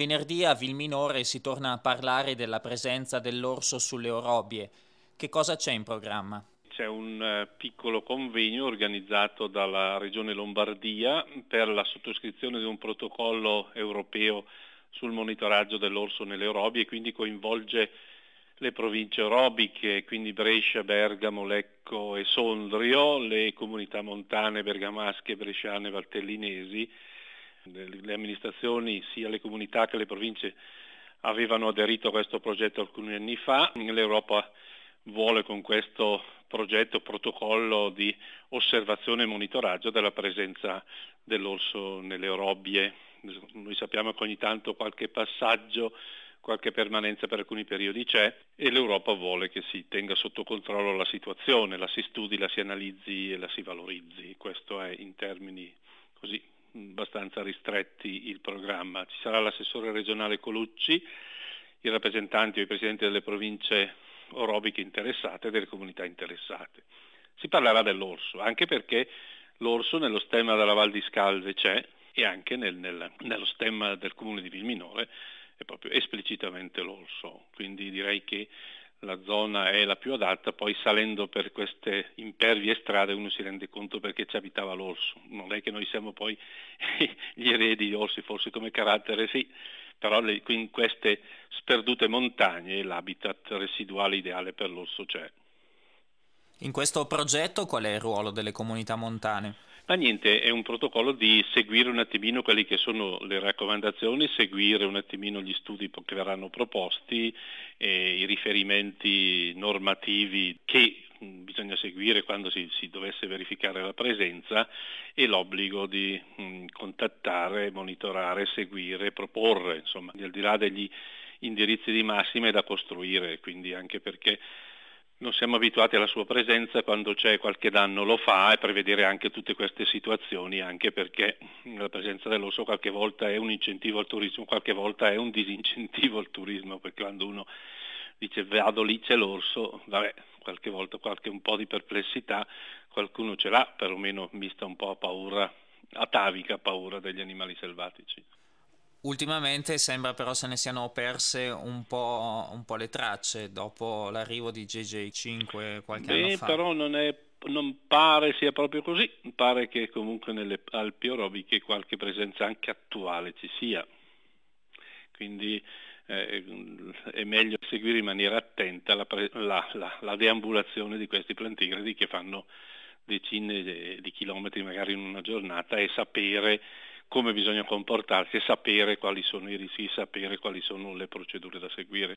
Venerdì a Vilminore si torna a parlare della presenza dell'orso sulle orobie. Che cosa c'è in programma? C'è un eh, piccolo convegno organizzato dalla Regione Lombardia per la sottoscrizione di un protocollo europeo sul monitoraggio dell'orso nelle orobie, quindi coinvolge le province orobiche, quindi Brescia, Bergamo, Lecco e Sondrio, le comunità montane bergamasche, bresciane e valtellinesi le amministrazioni, sia le comunità che le province avevano aderito a questo progetto alcuni anni fa. L'Europa vuole con questo progetto protocollo di osservazione e monitoraggio della presenza dell'orso nelle robbie. Noi sappiamo che ogni tanto qualche passaggio, qualche permanenza per alcuni periodi c'è e l'Europa vuole che si tenga sotto controllo la situazione, la si studi, la si analizzi e la si valorizzi. Questo è in termini così abbastanza ristretti il programma. Ci sarà l'assessore regionale Colucci, i rappresentanti o i presidenti delle province orobiche interessate e delle comunità interessate. Si parlerà dell'orso, anche perché l'orso nello stemma della Val di Scalve c'è e anche nel, nel, nello stemma del comune di Vilminore è proprio esplicitamente l'orso, quindi direi che la zona è la più adatta, poi salendo per queste impervie strade uno si rende conto perché ci abitava l'orso. Non è che noi siamo poi gli eredi di orsi, forse come carattere sì, però le, in queste sperdute montagne l'habitat residuale ideale per l'orso c'è. In questo progetto qual è il ruolo delle comunità montane? Ma niente, è un protocollo di seguire un attimino quelle che sono le raccomandazioni, seguire un attimino gli studi che verranno proposti, eh, i riferimenti normativi che mm, bisogna seguire quando si, si, dovesse verificare la presenza e l'obbligo di mh, mm, contattare, monitorare, seguire, proporre, insomma, al di là degli indirizzi di massima è da costruire, quindi anche perché non siamo abituati alla sua presenza e quando c'è qualche danno lo fa e prevedere anche tutte queste situazioni, anche perché la presenza dell'orso qualche volta è un incentivo al turismo, qualche volta è un disincentivo al turismo, perché quando uno dice vado lì c'è l'orso, vabbè, qualche volta qualche un po' di perplessità qualcuno ce l'ha, perlomeno mista un po' a paura, atavica paura degli animali selvatici. Ultimamente sembra però se ne siano perse un po', un po le tracce dopo l'arrivo di JJ5 qualche Beh, anno fa. però non, è, non, pare sia proprio così, pare che comunque nelle Alpi Orobiche qualche presenza anche attuale ci sia. Quindi eh, è meglio seguire in maniera attenta la, pre- la, la, la deambulazione di questi plantigradi che fanno decine di chilometri magari in una giornata e sapere come bisogna comportarsi e sapere quali sono i rischi, sapere quali sono le procedure da seguire.